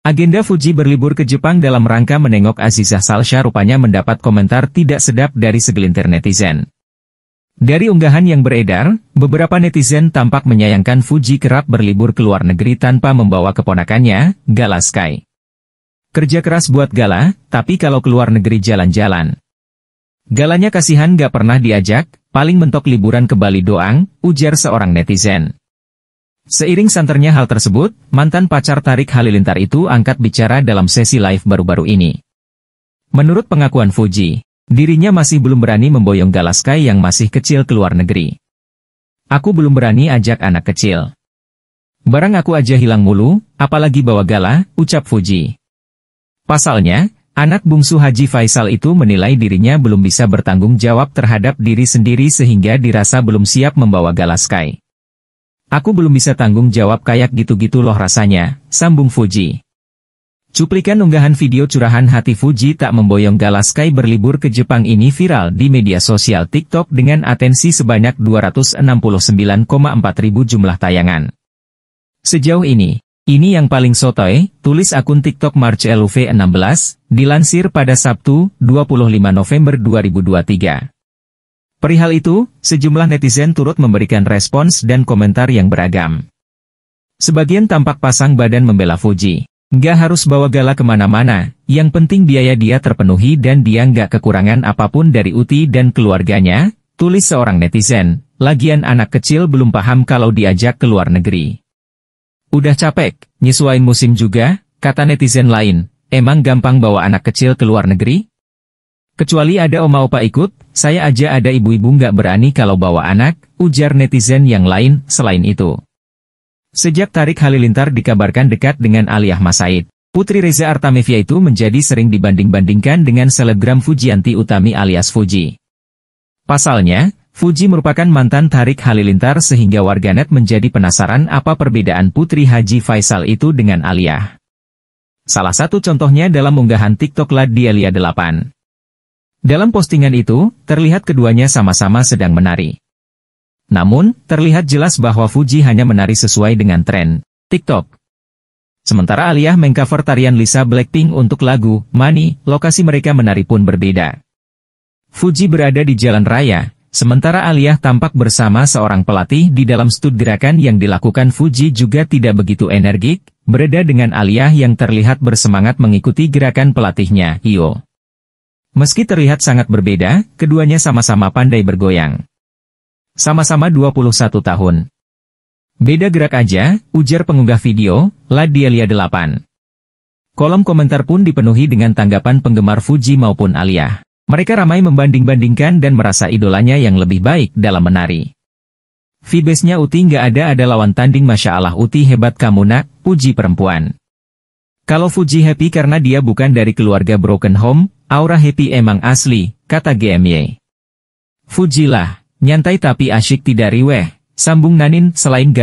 Agenda Fuji berlibur ke Jepang dalam rangka menengok Azizah Salsha rupanya mendapat komentar tidak sedap dari segelintir netizen. Dari unggahan yang beredar, beberapa netizen tampak menyayangkan Fuji kerap berlibur ke luar negeri tanpa membawa keponakannya, Gala Sky. Kerja keras buat Gala, tapi kalau keluar negeri jalan-jalan. Galanya kasihan gak pernah diajak, paling mentok liburan ke Bali doang, ujar seorang netizen. Seiring santernya hal tersebut, mantan pacar Tarik Halilintar itu angkat bicara dalam sesi live baru-baru ini. Menurut pengakuan Fuji, dirinya masih belum berani memboyong Galaskai yang masih kecil ke luar negeri. Aku belum berani ajak anak kecil. Barang aku aja hilang mulu, apalagi bawa gala, ucap Fuji. Pasalnya, anak bungsu Haji Faisal itu menilai dirinya belum bisa bertanggung jawab terhadap diri sendiri sehingga dirasa belum siap membawa Galaskai. Aku belum bisa tanggung jawab kayak gitu-gitu loh rasanya, sambung Fuji. Cuplikan unggahan video curahan hati Fuji tak memboyong Gala Sky berlibur ke Jepang ini viral di media sosial TikTok dengan atensi sebanyak 269,4 ribu jumlah tayangan. Sejauh ini, ini yang paling sotoy, tulis akun TikTok March LUV 16 dilansir pada Sabtu, 25 November 2023. Perihal itu, sejumlah netizen turut memberikan respons dan komentar yang beragam. Sebagian tampak pasang badan membela Fuji. Nggak harus bawa gala kemana-mana, yang penting biaya dia terpenuhi dan dia nggak kekurangan apapun dari Uti dan keluarganya, tulis seorang netizen, lagian anak kecil belum paham kalau diajak ke luar negeri. Udah capek, nyesuaiin musim juga, kata netizen lain, emang gampang bawa anak kecil ke luar negeri? Kecuali ada oma opa ikut, saya aja ada ibu-ibu nggak berani kalau bawa anak, ujar netizen yang lain, selain itu. Sejak Tarik Halilintar dikabarkan dekat dengan Ali Masaid, Putri Reza Artamevia itu menjadi sering dibanding-bandingkan dengan selebgram Fujianti Utami alias Fuji. Pasalnya, Fuji merupakan mantan Tarik Halilintar sehingga warganet menjadi penasaran apa perbedaan Putri Haji Faisal itu dengan Aliyah. Salah satu contohnya dalam unggahan TikTok Ladia 8. Dalam postingan itu, terlihat keduanya sama-sama sedang menari. Namun, terlihat jelas bahwa Fuji hanya menari sesuai dengan tren TikTok. Sementara Aliyah mengcover tarian Lisa Blackpink untuk lagu Money, lokasi mereka menari pun berbeda. Fuji berada di jalan raya, sementara Aliyah tampak bersama seorang pelatih di dalam stud gerakan yang dilakukan Fuji juga tidak begitu energik, berbeda dengan Aliyah yang terlihat bersemangat mengikuti gerakan pelatihnya, Io. Meski terlihat sangat berbeda, keduanya sama-sama pandai bergoyang. Sama-sama 21 tahun. Beda gerak aja, ujar pengunggah video, Ladelia 8. Kolom komentar pun dipenuhi dengan tanggapan penggemar Fuji maupun Alia. Mereka ramai membanding-bandingkan dan merasa idolanya yang lebih baik dalam menari. Vibesnya Uti nggak ada ada lawan tanding Masya Allah Uti hebat kamu nak, puji perempuan. Kalau Fuji happy karena dia bukan dari keluarga broken home, Aura happy emang asli, kata GMY. Fujilah, nyantai tapi asyik tidak riweh, sambung Nanin selain gaya.